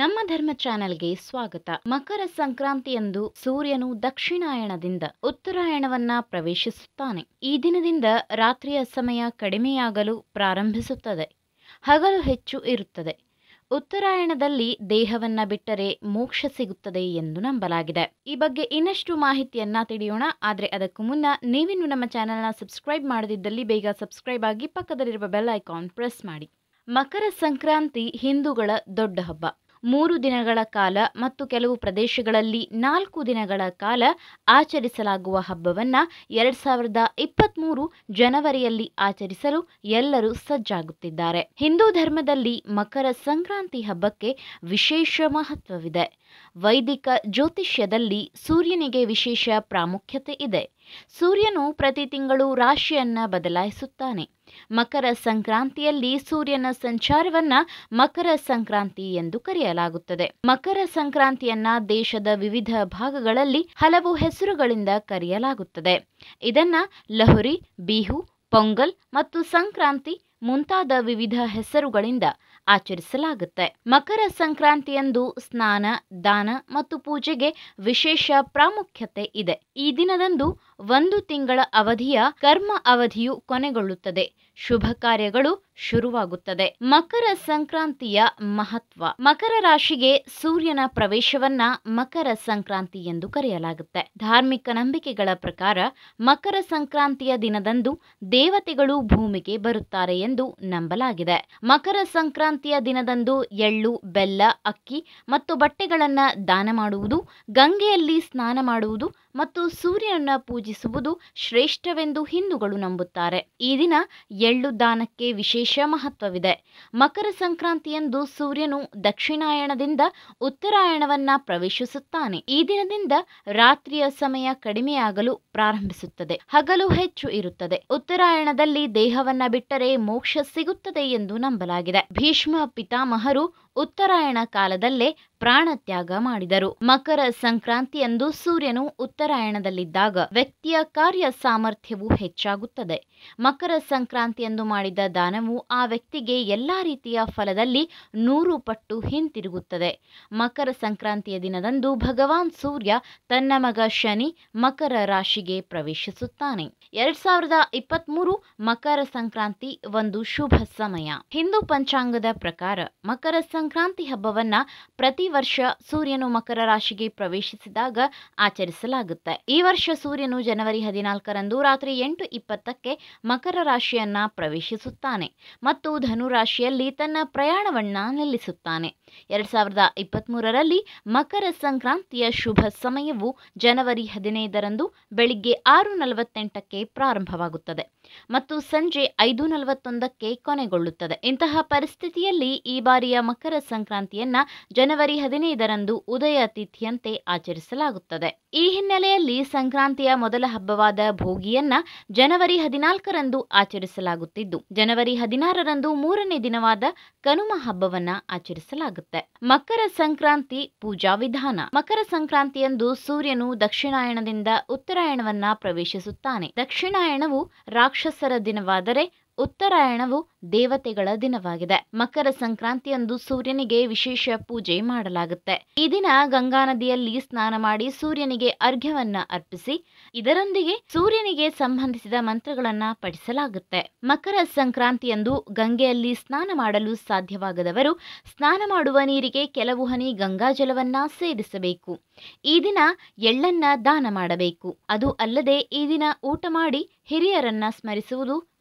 ನಮ್ಮ ಧರ್ಮ ಚಾನೆಲ್ಗೆ ಸ್ವಾಗತ ಮಕರ ಸಂಕ್ರಾಂತಿಯಂದು ಸೂರ್ಯನು ದಕ್ಷಿಣಾಯಣದಿಂದ ಉತ್ತರಾಯಣವನ್ನ ಪ್ರವೇಶಿಸುತ್ತಾನೆ ಈ ದಿನದಿಂದ ರಾತ್ರಿಯ ಸಮಯ ಕಡಿಮೆಯಾಗಲು ಪ್ರಾರಂಭಿಸುತ್ತದೆ ಹಗಲು ಹೆಚ್ಚು ಇರುತ್ತದೆ ಉತ್ತರಾಯಣದಲ್ಲಿ ದೇಹವನ್ನ ಬಿಟ್ಟರೆ ಮೋಕ್ಷ ಸಿಗುತ್ತದೆ ಎಂದು ನಂಬಲಾಗಿದೆ ಈ ಬಗ್ಗೆ ಇನ್ನಷ್ಟು ಮಾಹಿತಿಯನ್ನ ತಿಳಿಯೋಣ ಆದರೆ ಅದಕ್ಕೂ ಮುನ್ನ ನೀವಿನ್ನು ನಮ್ಮ ಚಾನೆಲ್ನ ಸಬ್ಸ್ಕ್ರೈಬ್ ಮಾಡದಿದ್ದಲ್ಲಿ ಬೇಗ ಸಬ್ಸ್ಕ್ರೈಬ್ ಆಗಿ ಪಕ್ಕದಲ್ಲಿರುವ ಬೆಲ್ ಐಕಾನ್ ಪ್ರೆಸ್ ಮಾಡಿ ಮಕರ ಸಂಕ್ರಾಂತಿ ಹಿಂದೂಗಳ ದೊಡ್ಡ ಹಬ್ಬ ಮೂರು ದಿನಗಳ ಕಾಲ ಮತ್ತು ಕೆಲವು ಪ್ರದೇಶಗಳಲ್ಲಿ ನಾಲ್ಕು ದಿನಗಳ ಕಾಲ ಆಚರಿಸಲಾಗುವ ಹಬ್ಬವನ್ನು ಎರಡು ಸಾವಿರದ ಇಪ್ಪತ್ತ್ಮೂರು ಜನವರಿಯಲ್ಲಿ ಆಚರಿಸಲು ಎಲ್ಲರೂ ಸಜ್ಜಾಗುತ್ತಿದ್ದಾರೆ ಹಿಂದೂ ಧರ್ಮದಲ್ಲಿ ಮಕರ ಸಂಕ್ರಾಂತಿ ಹಬ್ಬಕ್ಕೆ ವಿಶೇಷ ಮಹತ್ವವಿದೆ ವೈದಿಕ ಜ್ಯೋತಿಷ್ಯದಲ್ಲಿ ಸೂರ್ಯನಿಗೆ ವಿಶೇಷ ಪ್ರಾಮುಖ್ಯತೆ ಇದೆ ಸೂರ್ಯನು ಪ್ರತಿ ತಿಂಗಳು ರಾಶಿಯನ್ನ ಬದಲಾಯಿಸುತ್ತಾನೆ ಮಕರ ಸಂಕ್ರಾಂತಿಯಲ್ಲಿ ಸೂರ್ಯನ ಸಂಚಾರವನ್ನ ಮಕರ ಸಂಕ್ರಾಂತಿ ಎಂದು ಕರೆಯಲಾಗುತ್ತದೆ ಮಕರ ಸಂಕ್ರಾಂತಿಯನ್ನ ದೇಶದ ವಿವಿಧ ಭಾಗಗಳಲ್ಲಿ ಹಲವು ಹೆಸರುಗಳಿಂದ ಕರೆಯಲಾಗುತ್ತದೆ ಇದನ್ನ ಲಹರಿ ಬಿಹು ಪೊಂಗಲ್ ಮತ್ತು ಸಂಕ್ರಾಂತಿ ಮುಂತಾದ ವಿವಿಧ ಹೆಸರುಗಳಿಂದ ಆಚರಿಸಲಾಗುತ್ತೆ ಮಕರ ಸಂಕ್ರಾಂತಿಯಂದು ಸ್ನಾನ ದಾನ ಮತ್ತು ಪೂಜೆಗೆ ವಿಶೇಷ ಪ್ರಾಮುಖ್ಯತೆ ಇದೆ ಈ ದಿನದಂದು ಒಂದು ತಿಂಗಳ ಅವಧಿಯ ಕರ್ಮ ಅವಧಿಯು ಕೊನೆಗೊಳ್ಳುತ್ತದೆ ಶುಭ ಕಾರ್ಯಗಳು ಶುರುವಾಗುತ್ತದೆ ಮಕರ ಸಂಕ್ರಾಂತಿಯ ಮಹತ್ವ ಮಕರ ರಾಶಿಗೆ ಸೂರ್ಯನ ಪ್ರವೇಶವನ್ನ ಮಕರ ಸಂಕ್ರಾಂತಿ ಎಂದು ಕರೆಯಲಾಗುತ್ತೆ ಧಾರ್ಮಿಕ ನಂಬಿಕೆಗಳ ಪ್ರಕಾರ ಮಕರ ಸಂಕ್ರಾಂತಿಯ ದಿನದಂದು ದೇವತೆಗಳು ಭೂಮಿಗೆ ಬರುತ್ತಾರೆ ಎಂದು ನಂಬಲಾಗಿದೆ ಮಕರ ಸಂಕ್ರಾಂತಿಯ ದಿನದಂದು ಎಳ್ಳು ಬೆಲ್ಲ ಅಕ್ಕಿ ಮತ್ತು ಬಟ್ಟೆಗಳನ್ನ ದಾನ ಮಾಡುವುದು ಗಂಗೆಯಲ್ಲಿ ಸ್ನಾನ ಮಾಡುವುದು ಮತ್ತು ಸೂರ್ಯನ ಪೂಜೆ ಪೂಜಿಸುವುದು ಶ್ರೇಷ್ಠವೆಂದು ಹಿಂದೂಗಳು ನಂಬುತ್ತಾರೆ ಈ ದಿನ ಎಳ್ಳು ದಾನಕ್ಕೆ ವಿಶೇಷ ಮಹತ್ವವಿದೆ ಮಕರ ಸಂಕ್ರಾಂತಿಯಂದು ಸೂರ್ಯನು ದಕ್ಷಿಣಾಯಣದಿಂದ ಉತ್ತರಾಯಣವನ್ನ ಪ್ರವೇಶಿಸುತ್ತಾನೆ ಈ ದಿನದಿಂದ ರಾತ್ರಿಯ ಸಮಯ ಕಡಿಮೆಯಾಗಲು ಪ್ರಾರಂಭಿಸುತ್ತದೆ ಹಗಲು ಹೆಚ್ಚು ಇರುತ್ತದೆ ಉತ್ತರಾಯಣದಲ್ಲಿ ದೇಹವನ್ನ ಬಿಟ್ಟರೆ ಮೋಕ್ಷ ಸಿಗುತ್ತದೆ ಎಂದು ನಂಬಲಾಗಿದೆ ಭೀಷ್ಮ ಪಿತಾಮಹರು ಉತ್ತರಾಯಣ ಕಾಲದಲ್ಲೇ ಪ್ರಾಣತ್ಯಾಗ ಮಾಡಿದರು ಮಕರ ಸಂಕ್ರಾಂತಿಯಂದು ಸೂರ್ಯನು ಉತ್ತರಾಯಣದಲ್ಲಿದ್ದಾಗ ವ್ಯಕ್ತಿಯ ಕಾರ್ಯ ಸಾಮರ್ಥ್ಯವು ಹೆಚ್ಚಾಗುತ್ತದೆ ಮಕರ ಸಂಕ್ರಾಂತಿಯಂದು ಮಾಡಿದ ದಾನವು ಆ ವ್ಯಕ್ತಿಗೆ ಎಲ್ಲಾ ರೀತಿಯ ಫಲದಲ್ಲಿ ನೂರು ಪಟ್ಟು ಹಿಂತಿರುಗುತ್ತದೆ ಮಕರ ಸಂಕ್ರಾಂತಿಯ ದಿನದಂದು ಭಗವಾನ್ ಸೂರ್ಯ ತನ್ನ ಮಗ ಶನಿ ಮಕರ ರಾಶಿಗೆ ಪ್ರವೇಶಿಸುತ್ತಾನೆ ಎರಡ್ ಸಾವಿರದ ಇಪ್ಪತ್ಮೂರು ಮಕರ ಸಂಕ್ರಾಂತಿ ಒಂದು ಶುಭ ಸಮಯ ಹಿಂದೂ ಪಂಚಾಂಗದ ಪ್ರಕಾರ ಮಕರ ಸಂ ಸಂಕ್ರಾಂತಿ ಹಬ್ಬವನ್ನ ಪ್ರತಿ ವರ್ಷ ಸೂರ್ಯನು ಮಕರ ರಾಶಿಗೆ ಪ್ರವೇಶಿಸಿದಾಗ ಆಚರಿಸಲಾಗುತ್ತೆ ಈ ವರ್ಷ ಸೂರ್ಯನು ಜನವರಿ ಹದಿನಾಲ್ಕರಂದು ರಾತ್ರಿ ಎಂಟು ಇಪ್ಪತ್ತಕ್ಕೆ ಮಕರ ರಾಶಿಯನ್ನ ಪ್ರವೇಶಿಸುತ್ತಾನೆ ಮತ್ತು ಧನು ರಾಶಿಯಲ್ಲಿ ತನ್ನ ಪ್ರಯಾಣವನ್ನ ನಿಲ್ಲಿಸುತ್ತಾನೆ ಎರಡ್ ಸಾವಿರದ ಮೂರರಲ್ಲಿ ಮಕರ ಸಂಕ್ರಾಂತಿಯ ಶುಭ ಸಮಯವು ಜನವರಿ ಹದಿನೈದರಂದು ಬೆಳಿಗ್ಗೆ ಆರು ನಲವತ್ತೆಂಟಕ್ಕೆ ಪ್ರಾರಂಭವಾಗುತ್ತದೆ ಮತ್ತು ಸಂಜೆ ಐದು ನಲವತ್ತೊಂದಕ್ಕೆ ಕೊನೆಗೊಳ್ಳುತ್ತದೆ ಇಂತಹ ಪರಿಸ್ಥಿತಿಯಲ್ಲಿ ಈ ಬಾರಿಯ ಮಕರ ಮಕರ ಸಂಕ್ರಾಂತಿಯನ್ನ ಜನವರಿ ಹದಿನೈದರಂದು ಉದಯ ತಿಥಿಯಂತೆ ಆಚರಿಸಲಾಗುತ್ತದೆ ಈ ಹಿನ್ನೆಲೆಯಲ್ಲಿ ಸಂಕ್ರಾಂತಿಯ ಮೊದಲ ಹಬ್ಬವಾದ ಭೋಗಿಯನ್ನ ಜನವರಿ ಹದಿನಾಲ್ಕರಂದು ಆಚರಿಸಲಾಗುತ್ತಿದ್ದು ಜನವರಿ ಹದಿನಾರರಂದು ಮೂರನೇ ದಿನವಾದ ಕನುಮ ಹಬ್ಬವನ್ನ ಆಚರಿಸಲಾಗುತ್ತೆ ಮಕರ ಸಂಕ್ರಾಂತಿ ಪೂಜಾ ವಿಧಾನ ಮಕರ ಸಂಕ್ರಾಂತಿಯಂದು ಸೂರ್ಯನು ದಕ್ಷಿಣಾಯಣದಿಂದ ಉತ್ತರಾಯಣವನ್ನ ಪ್ರವೇಶಿಸುತ್ತಾನೆ ದಕ್ಷಿಣಾಯಣವು ರಾಕ್ಷಸರ ದಿನವಾದರೆ ಉತ್ತರಾಯಣವು ದೇವತೆಗಳ ದಿನವಾಗಿದೆ ಮಕರ ಸಂಕ್ರಾಂತಿಯಂದು ಸೂರ್ಯನಿಗೆ ವಿಶೇಷ ಪೂಜೆ ಮಾಡಲಾಗುತ್ತೆ ಈ ದಿನ ಗಂಗಾ ನದಿಯಲ್ಲಿ ಸ್ನಾನ ಮಾಡಿ ಸೂರ್ಯನಿಗೆ ಅರ್ಘ್ಯವನ್ನ ಅರ್ಪಿಸಿ ಇದರೊಂದಿಗೆ ಸೂರ್ಯನಿಗೆ ಸಂಬಂಧಿಸಿದ ಮಂತ್ರಗಳನ್ನ ಪಠಿಸಲಾಗುತ್ತೆ ಮಕರ ಸಂಕ್ರಾಂತಿಯಂದು ಗಂಗೆಯಲ್ಲಿ ಸ್ನಾನ ಮಾಡಲು ಸಾಧ್ಯವಾಗದವರು ಸ್ನಾನ ಮಾಡುವ ನೀರಿಗೆ ಕೆಲವು ಹನಿ ಗಂಗಾಜಲವನ್ನ ಸೇರಿಸಬೇಕು ಈ ದಿನ ಎಳ್ಳನ್ನ ದಾನ ಮಾಡಬೇಕು ಅದು ಅಲ್ಲದೆ ಈ ದಿನ ಊಟ ಮಾಡಿ ಹಿರಿಯರನ್ನ ಸ್ಮರಿಸುವುದು